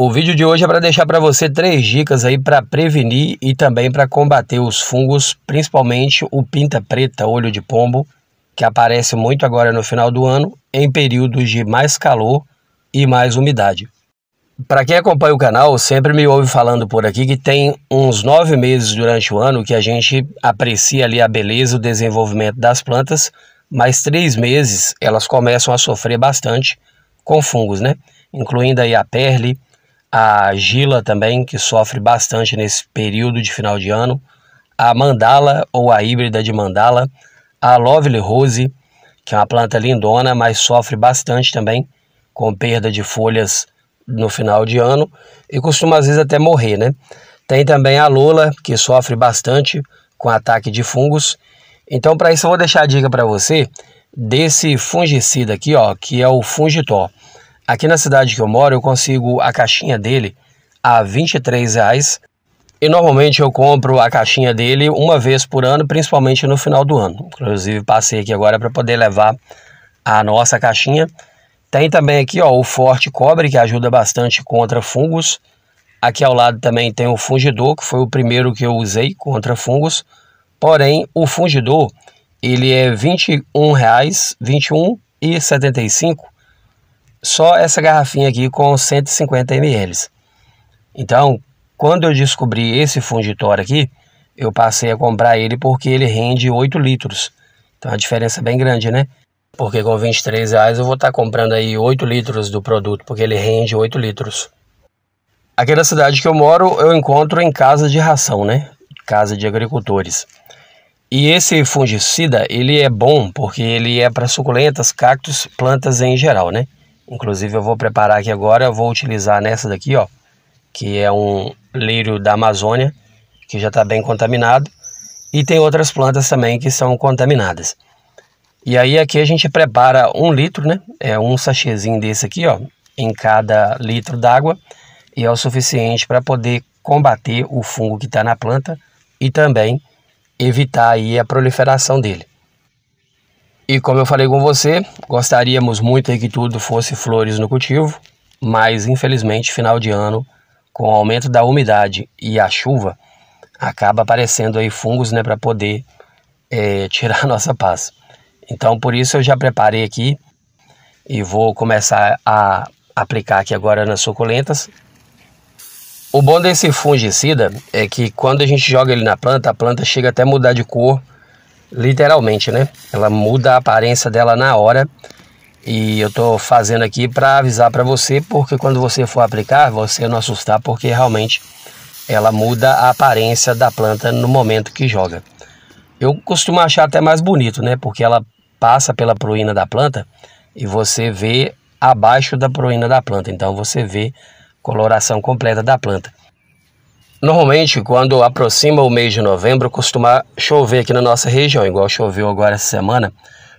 O vídeo de hoje é para deixar para você três dicas aí para prevenir e também para combater os fungos, principalmente o pinta preta, olho de pombo, que aparece muito agora no final do ano, em períodos de mais calor e mais umidade. Para quem acompanha o canal, sempre me ouve falando por aqui que tem uns nove meses durante o ano que a gente aprecia ali a beleza, o desenvolvimento das plantas, mas três meses elas começam a sofrer bastante com fungos, né? Incluindo aí a perle, a gila também, que sofre bastante nesse período de final de ano, a mandala ou a híbrida de mandala, a lovely rose, que é uma planta lindona, mas sofre bastante também com perda de folhas no final de ano e costuma às vezes até morrer, né? Tem também a lola, que sofre bastante com ataque de fungos. Então, para isso eu vou deixar a dica para você desse fungicida aqui, ó, que é o Fungitor. Aqui na cidade que eu moro, eu consigo a caixinha dele a R$ 23,00. E normalmente eu compro a caixinha dele uma vez por ano, principalmente no final do ano. Inclusive passei aqui agora para poder levar a nossa caixinha. Tem também aqui ó, o Forte Cobre, que ajuda bastante contra fungos. Aqui ao lado também tem o fungidor, que foi o primeiro que eu usei contra fungos. Porém, o fungidor ele é R$ 21,75 só essa garrafinha aqui com 150 ml. Então, quando eu descobri esse fungitório aqui, eu passei a comprar ele porque ele rende 8 litros. Então, a diferença é bem grande, né? Porque com 23 reais eu vou estar tá comprando aí 8 litros do produto, porque ele rende 8 litros. Aqui na cidade que eu moro, eu encontro em casa de ração, né? Casa de agricultores. E esse fungicida, ele é bom porque ele é para suculentas, cactos, plantas em geral, né? Inclusive eu vou preparar aqui agora, eu vou utilizar nessa daqui, ó, que é um lírio da Amazônia, que já está bem contaminado, e tem outras plantas também que são contaminadas. E aí aqui a gente prepara um litro, né, é um sachêzinho desse aqui, ó, em cada litro d'água, e é o suficiente para poder combater o fungo que está na planta e também evitar aí a proliferação dele. E como eu falei com você, gostaríamos muito que tudo fosse flores no cultivo, mas infelizmente final de ano, com o aumento da umidade e a chuva, acaba aparecendo aí fungos né, para poder é, tirar a nossa paz. Então por isso eu já preparei aqui e vou começar a aplicar aqui agora nas suculentas. O bom desse fungicida é que quando a gente joga ele na planta, a planta chega até mudar de cor literalmente, né? Ela muda a aparência dela na hora. E eu estou fazendo aqui para avisar para você, porque quando você for aplicar, você não assustar, porque realmente ela muda a aparência da planta no momento que joga. Eu costumo achar até mais bonito, né? Porque ela passa pela proína da planta e você vê abaixo da proína da planta. Então você vê coloração completa da planta. Normalmente, quando aproxima o mês de novembro, costuma chover aqui na nossa região, igual choveu agora essa semana.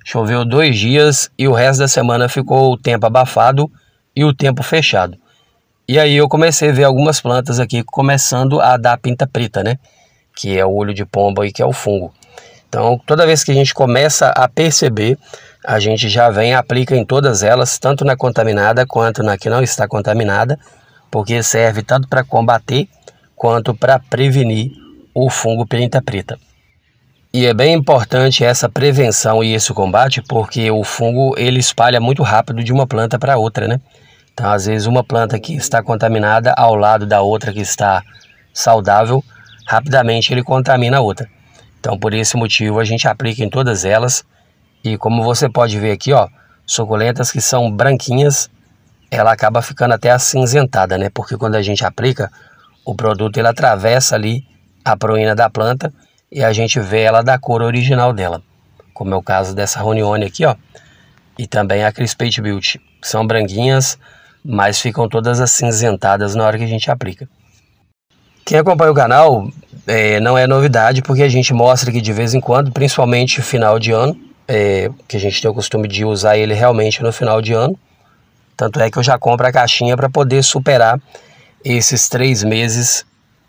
Choveu dois dias e o resto da semana ficou o tempo abafado e o tempo fechado. E aí eu comecei a ver algumas plantas aqui começando a dar pinta preta, né? Que é o olho de pomba e que é o fungo. Então, toda vez que a gente começa a perceber, a gente já vem aplica em todas elas, tanto na contaminada quanto na que não está contaminada, porque serve tanto para combater quanto para prevenir o fungo pimenta preta. E é bem importante essa prevenção e esse combate, porque o fungo ele espalha muito rápido de uma planta para outra, né? Então, às vezes, uma planta que está contaminada ao lado da outra que está saudável, rapidamente ele contamina a outra. Então, por esse motivo, a gente aplica em todas elas. E como você pode ver aqui, ó, suculentas que são branquinhas, ela acaba ficando até acinzentada, né? Porque quando a gente aplica, o produto ele atravessa ali a proína da planta e a gente vê ela da cor original dela, como é o caso dessa Runione aqui, ó, e também a Crispate Beauty. São branguinhas, mas ficam todas acinzentadas na hora que a gente aplica. Quem acompanha o canal é, não é novidade, porque a gente mostra que de vez em quando, principalmente final de ano, é, que a gente tem o costume de usar ele realmente no final de ano. Tanto é que eu já compro a caixinha para poder superar esses três meses,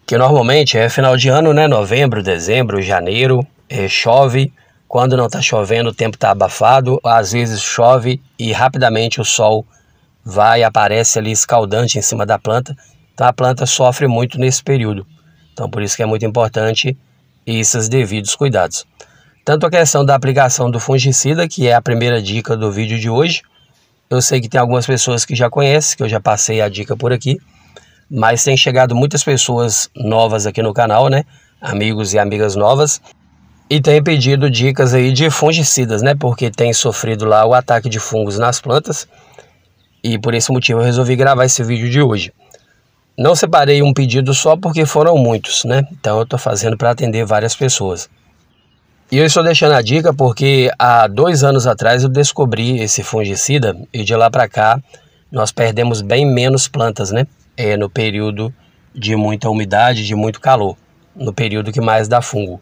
que normalmente é final de ano, né? Novembro, dezembro, janeiro, é, chove. Quando não está chovendo, o tempo está abafado. Às vezes chove e rapidamente o sol vai aparece ali escaldante em cima da planta. Então a planta sofre muito nesse período. Então por isso que é muito importante esses devidos cuidados. Tanto a questão da aplicação do fungicida, que é a primeira dica do vídeo de hoje. Eu sei que tem algumas pessoas que já conhecem, que eu já passei a dica por aqui mas tem chegado muitas pessoas novas aqui no canal, né? Amigos e amigas novas. E tem pedido dicas aí de fungicidas, né? Porque tem sofrido lá o ataque de fungos nas plantas. E por esse motivo eu resolvi gravar esse vídeo de hoje. Não separei um pedido só porque foram muitos, né? Então eu estou fazendo para atender várias pessoas. E eu estou deixando a dica porque há dois anos atrás eu descobri esse fungicida e de lá para cá nós perdemos bem menos plantas, né? é, no período de muita umidade, de muito calor, no período que mais dá fungo.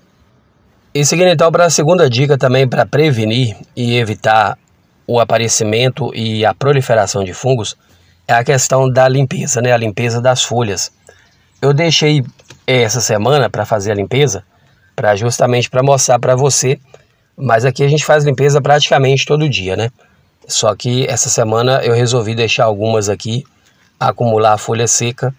E seguindo então para a segunda dica também para prevenir e evitar o aparecimento e a proliferação de fungos é a questão da limpeza, né? A limpeza das folhas. Eu deixei é, essa semana para fazer a limpeza, para justamente para mostrar para você, mas aqui a gente faz limpeza praticamente todo dia, né? Só que essa semana eu resolvi deixar algumas aqui acumular a folha seca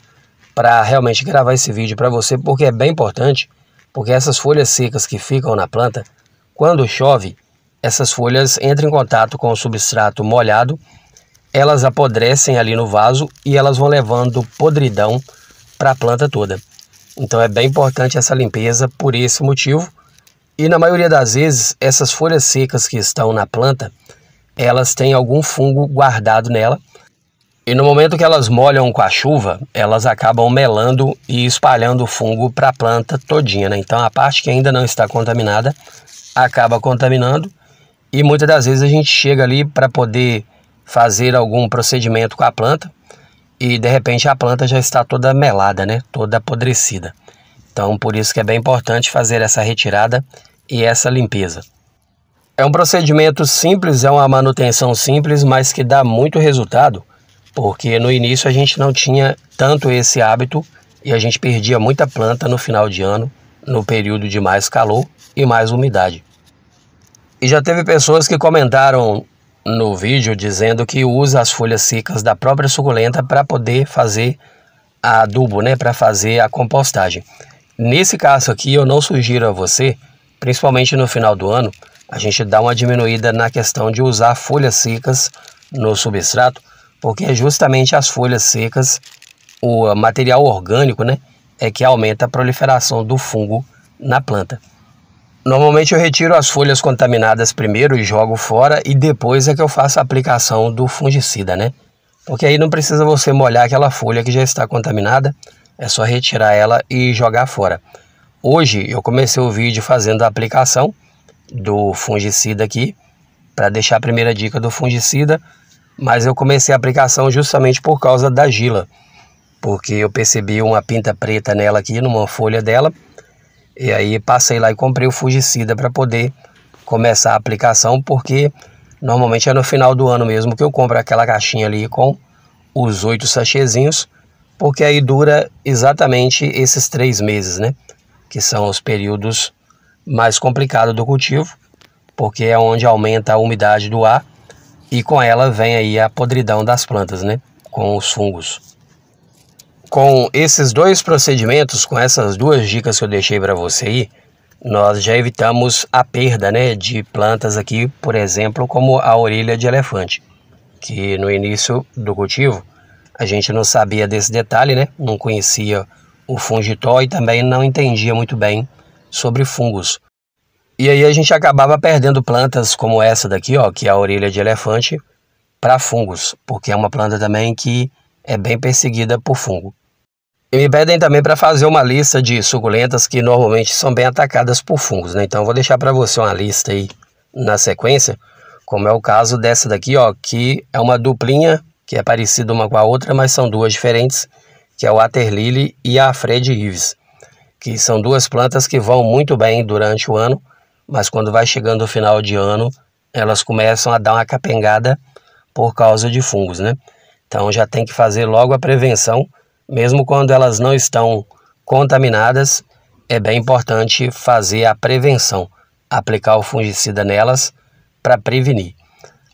para realmente gravar esse vídeo para você, porque é bem importante, porque essas folhas secas que ficam na planta, quando chove, essas folhas entram em contato com o substrato molhado, elas apodrecem ali no vaso e elas vão levando podridão para a planta toda. Então é bem importante essa limpeza por esse motivo. E na maioria das vezes, essas folhas secas que estão na planta, elas têm algum fungo guardado nela, e no momento que elas molham com a chuva, elas acabam melando e espalhando o fungo para a planta todinha. Né? Então a parte que ainda não está contaminada acaba contaminando e muitas das vezes a gente chega ali para poder fazer algum procedimento com a planta e de repente a planta já está toda melada, né? Toda apodrecida. Então por isso que é bem importante fazer essa retirada e essa limpeza. É um procedimento simples, é uma manutenção simples, mas que dá muito resultado porque no início a gente não tinha tanto esse hábito e a gente perdia muita planta no final de ano, no período de mais calor e mais umidade. E já teve pessoas que comentaram no vídeo dizendo que usa as folhas secas da própria suculenta para poder fazer a adubo, né, para fazer a compostagem. Nesse caso aqui, eu não sugiro a você, principalmente no final do ano, a gente dá uma diminuída na questão de usar folhas secas no substrato, porque é justamente as folhas secas, o material orgânico, né, é que aumenta a proliferação do fungo na planta. Normalmente eu retiro as folhas contaminadas primeiro e jogo fora e depois é que eu faço a aplicação do fungicida, né? Porque aí não precisa você molhar aquela folha que já está contaminada, é só retirar ela e jogar fora. Hoje eu comecei o vídeo fazendo a aplicação do fungicida aqui, para deixar a primeira dica do fungicida, mas eu comecei a aplicação justamente por causa da gila, porque eu percebi uma pinta preta nela aqui, numa folha dela, e aí passei lá e comprei o fungicida para poder começar a aplicação, porque normalmente é no final do ano mesmo que eu compro aquela caixinha ali com os oito sachezinhos, porque aí dura exatamente esses três meses, né? Que são os períodos mais complicados do cultivo, porque é onde aumenta a umidade do ar e com ela vem aí a podridão das plantas, né? Com os fungos. Com esses dois procedimentos, com essas duas dicas que eu deixei para você aí, nós já evitamos a perda né, de plantas aqui, por exemplo, como a orelha de elefante, que no início do cultivo a gente não sabia desse detalhe, né? Não conhecia o fungitó e também não entendia muito bem sobre fungos. E aí a gente acabava perdendo plantas como essa daqui, ó, que é a orelha de elefante, para fungos, porque é uma planta também que é bem perseguida por fungo. E me pedem também para fazer uma lista de suculentas que normalmente são bem atacadas por fungos, né? Então eu vou deixar para você uma lista aí na sequência, como é o caso dessa daqui, ó, que é uma duplinha, que é parecida uma com a outra, mas são duas diferentes, que é o Aterlily e a Fred Ives, que são duas plantas que vão muito bem durante o ano, mas quando vai chegando o final de ano, elas começam a dar uma capengada por causa de fungos, né? Então já tem que fazer logo a prevenção, mesmo quando elas não estão contaminadas, é bem importante fazer a prevenção, aplicar o fungicida nelas para prevenir.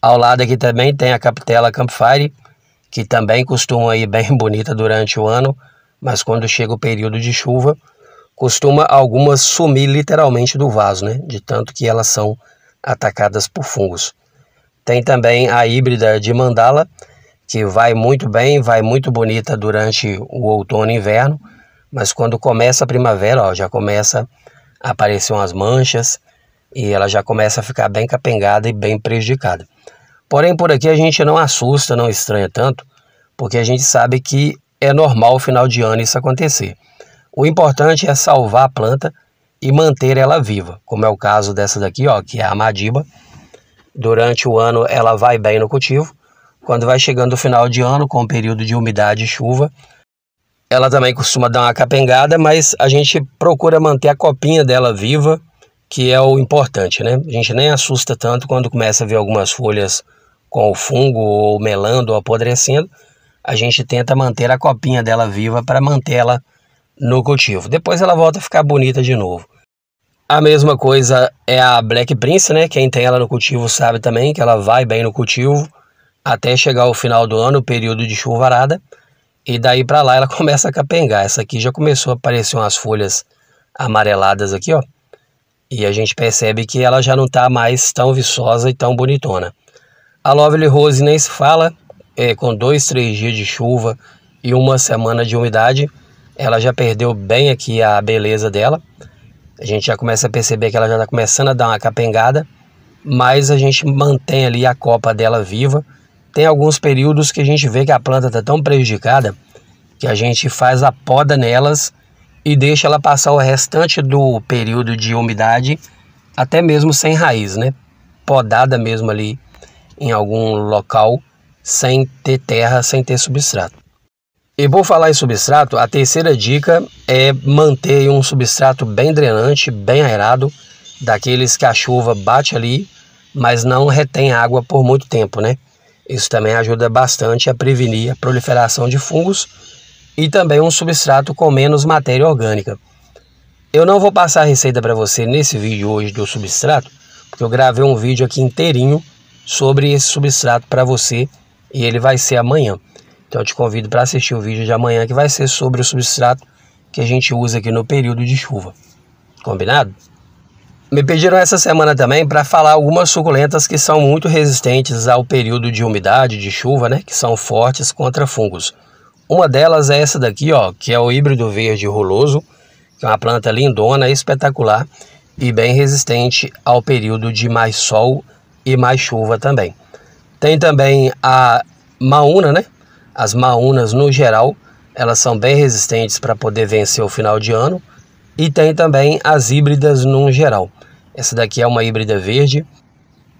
Ao lado aqui também tem a capitela Campfire, que também costuma ir bem bonita durante o ano, mas quando chega o período de chuva, costuma algumas sumir literalmente do vaso, né? de tanto que elas são atacadas por fungos. Tem também a híbrida de mandala, que vai muito bem, vai muito bonita durante o outono e inverno, mas quando começa a primavera, ó, já começa a aparecer umas manchas e ela já começa a ficar bem capengada e bem prejudicada. Porém, por aqui a gente não assusta, não estranha tanto, porque a gente sabe que é normal o final de ano isso acontecer. O importante é salvar a planta e manter ela viva, como é o caso dessa daqui, ó, que é a madiba. Durante o ano ela vai bem no cultivo. Quando vai chegando o final de ano, com o período de umidade e chuva, ela também costuma dar uma capengada, mas a gente procura manter a copinha dela viva, que é o importante, né? A gente nem assusta tanto quando começa a ver algumas folhas com o fungo ou melando ou apodrecendo. A gente tenta manter a copinha dela viva para mantê-la no cultivo. Depois ela volta a ficar bonita de novo. A mesma coisa é a Black Prince, né? Quem tem ela no cultivo sabe também que ela vai bem no cultivo até chegar ao final do ano, período de chuvarada, e daí para lá ela começa a capengar. Essa aqui já começou a aparecer umas folhas amareladas aqui, ó. E a gente percebe que ela já não está mais tão viçosa e tão bonitona. A Lovely Rose nem se fala, é, com dois, três dias de chuva e uma semana de umidade, ela já perdeu bem aqui a beleza dela. A gente já começa a perceber que ela já está começando a dar uma capengada, mas a gente mantém ali a copa dela viva. Tem alguns períodos que a gente vê que a planta está tão prejudicada que a gente faz a poda nelas e deixa ela passar o restante do período de umidade, até mesmo sem raiz, né? Podada mesmo ali em algum local, sem ter terra, sem ter substrato. E por falar em substrato, a terceira dica é manter um substrato bem drenante, bem aerado, daqueles que a chuva bate ali, mas não retém água por muito tempo, né? Isso também ajuda bastante a prevenir a proliferação de fungos e também um substrato com menos matéria orgânica. Eu não vou passar a receita para você nesse vídeo hoje do substrato, porque eu gravei um vídeo aqui inteirinho sobre esse substrato para você e ele vai ser amanhã. Então eu te convido para assistir o vídeo de amanhã que vai ser sobre o substrato que a gente usa aqui no período de chuva. Combinado? Me pediram essa semana também para falar algumas suculentas que são muito resistentes ao período de umidade, de chuva, né? Que são fortes contra fungos. Uma delas é essa daqui, ó, que é o híbrido verde roloso, que é uma planta lindona, espetacular e bem resistente ao período de mais sol e mais chuva também. Tem também a mauna, né? As maunas, no geral, elas são bem resistentes para poder vencer o final de ano. E tem também as híbridas no geral. Essa daqui é uma híbrida verde,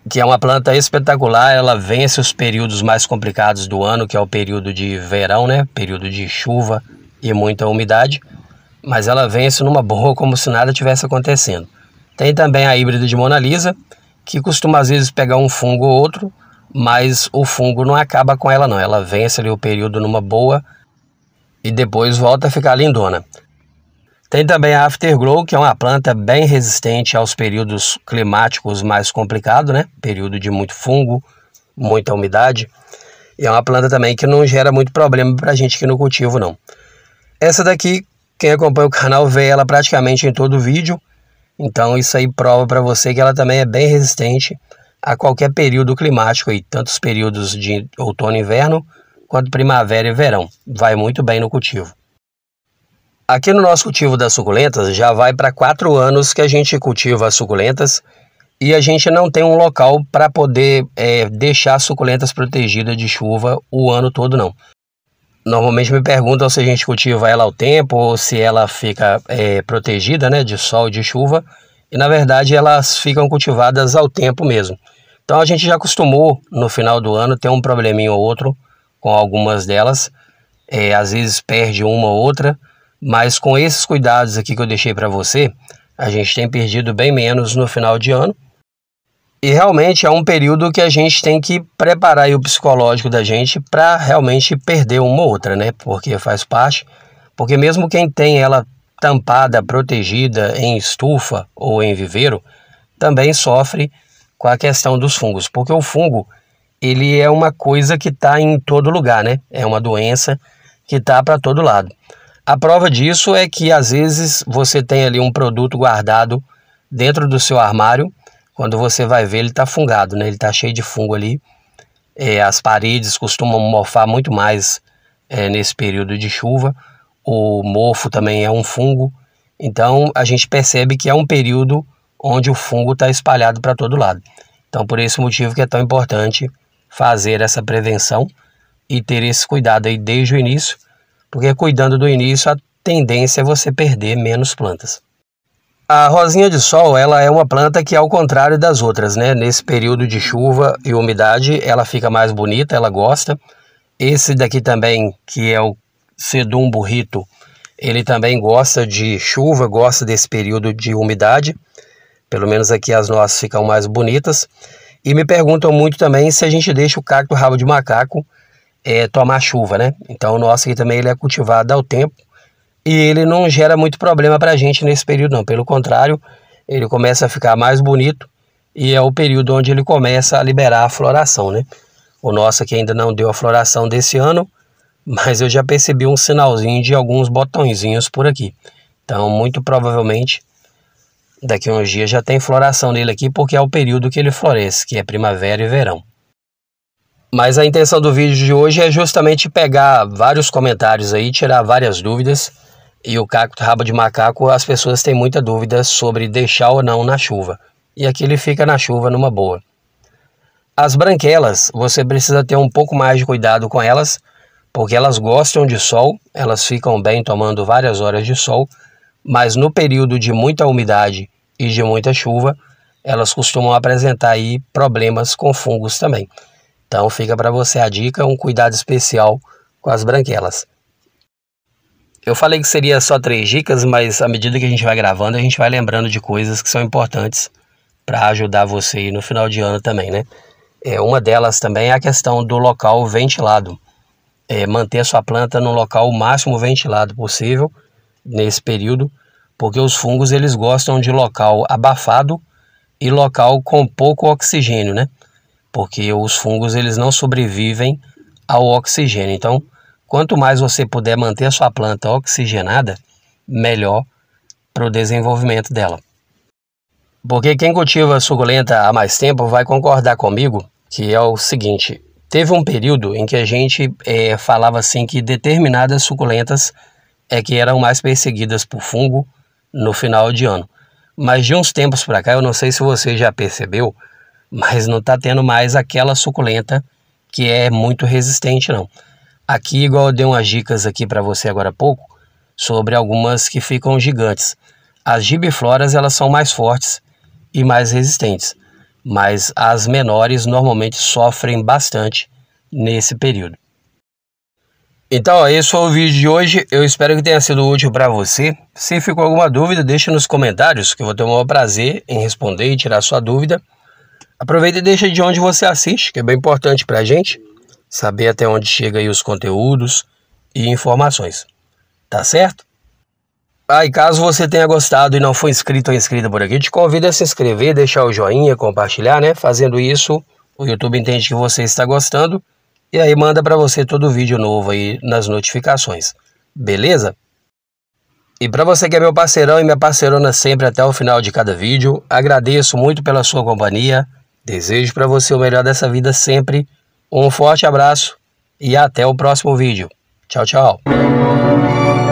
que é uma planta espetacular, ela vence os períodos mais complicados do ano, que é o período de verão, né? Período de chuva e muita umidade, mas ela vence numa boa como se nada tivesse acontecendo. Tem também a híbrida de Mona Lisa, que costuma às vezes pegar um fungo ou outro, mas o fungo não acaba com ela não, ela vence ali o período numa boa e depois volta a ficar lindona. Tem também a Afterglow, que é uma planta bem resistente aos períodos climáticos mais complicados, né? Período de muito fungo, muita umidade. E é uma planta também que não gera muito problema para a gente que no cultivo, não. Essa daqui, quem acompanha o canal vê ela praticamente em todo o vídeo. Então isso aí prova para você que ela também é bem resistente a qualquer período climático, e tantos períodos de outono e inverno, quanto primavera e verão. Vai muito bem no cultivo. Aqui no nosso cultivo das suculentas, já vai para quatro anos que a gente cultiva as suculentas e a gente não tem um local para poder é, deixar as suculentas protegidas de chuva o ano todo, não. Normalmente me perguntam se a gente cultiva ela ao tempo ou se ela fica é, protegida né, de sol e de chuva e na verdade elas ficam cultivadas ao tempo mesmo. Então a gente já acostumou no final do ano ter um probleminha ou outro com algumas delas, é, às vezes perde uma ou outra, mas com esses cuidados aqui que eu deixei para você, a gente tem perdido bem menos no final de ano. E realmente é um período que a gente tem que preparar o psicológico da gente para realmente perder uma ou outra, né? Porque faz parte. Porque mesmo quem tem ela tampada, protegida em estufa ou em viveiro, também sofre com a questão dos fungos, porque o fungo ele é uma coisa que está em todo lugar, né? É uma doença que está para todo lado. A prova disso é que às vezes você tem ali um produto guardado dentro do seu armário, quando você vai ver ele está fungado, né? Ele está cheio de fungo ali. É, as paredes costumam morfar muito mais é, nesse período de chuva o mofo também é um fungo. Então a gente percebe que é um período onde o fungo está espalhado para todo lado. Então por esse motivo que é tão importante fazer essa prevenção e ter esse cuidado aí desde o início, porque cuidando do início a tendência é você perder menos plantas. A rosinha de sol, ela é uma planta que ao contrário das outras, né? Nesse período de chuva e umidade, ela fica mais bonita, ela gosta. Esse daqui também, que é o Sedum Burrito, ele também gosta de chuva, gosta desse período de umidade. Pelo menos aqui as nossas ficam mais bonitas. E me perguntam muito também se a gente deixa o cacto rabo de macaco é, tomar chuva, né? Então o nosso aqui também ele é cultivado ao tempo e ele não gera muito problema para a gente nesse período não. Pelo contrário, ele começa a ficar mais bonito e é o período onde ele começa a liberar a floração, né? O nosso aqui ainda não deu a floração desse ano, mas eu já percebi um sinalzinho de alguns botõezinhos por aqui. Então, muito provavelmente, daqui a uns dias já tem floração nele aqui, porque é o período que ele floresce, que é primavera e verão. Mas a intenção do vídeo de hoje é justamente pegar vários comentários aí, tirar várias dúvidas. E o cacto rabo de macaco, as pessoas têm muita dúvida sobre deixar ou não na chuva. E aqui ele fica na chuva numa boa. As branquelas, você precisa ter um pouco mais de cuidado com elas, porque elas gostam de sol, elas ficam bem tomando várias horas de sol, mas no período de muita umidade e de muita chuva, elas costumam apresentar aí problemas com fungos também. Então fica para você a dica, um cuidado especial com as branquelas. Eu falei que seria só três dicas, mas à medida que a gente vai gravando, a gente vai lembrando de coisas que são importantes para ajudar você no final de ano também, né? É, uma delas também é a questão do local ventilado é, manter a sua planta no local o máximo ventilado possível nesse período, porque os fungos eles gostam de local abafado e local com pouco oxigênio, né? Porque os fungos eles não sobrevivem ao oxigênio. Então, quanto mais você puder manter a sua planta oxigenada, melhor para o desenvolvimento dela. Porque quem cultiva suculenta há mais tempo vai concordar comigo que é o seguinte: Teve um período em que a gente é, falava assim que determinadas suculentas é que eram mais perseguidas por fungo no final de ano. Mas de uns tempos para cá, eu não sei se você já percebeu, mas não está tendo mais aquela suculenta que é muito resistente não. Aqui, igual eu dei umas dicas aqui para você agora há pouco, sobre algumas que ficam gigantes. As gibifloras, elas são mais fortes e mais resistentes mas as menores normalmente sofrem bastante nesse período. Então, esse foi o vídeo de hoje. Eu espero que tenha sido útil para você. Se ficou alguma dúvida, deixe nos comentários, que eu vou ter o maior prazer em responder e tirar sua dúvida. Aproveita e deixa de onde você assiste, que é bem importante para a gente saber até onde chega aí os conteúdos e informações. Tá certo? Ah, e caso você tenha gostado e não foi inscrito ou inscrita por aqui, te convido a se inscrever, deixar o joinha, compartilhar, né? Fazendo isso, o YouTube entende que você está gostando e aí manda para você todo vídeo novo aí nas notificações. Beleza? E para você que é meu parceirão e minha parceirona sempre até o final de cada vídeo, agradeço muito pela sua companhia. Desejo para você o melhor dessa vida sempre. Um forte abraço e até o próximo vídeo. Tchau, tchau.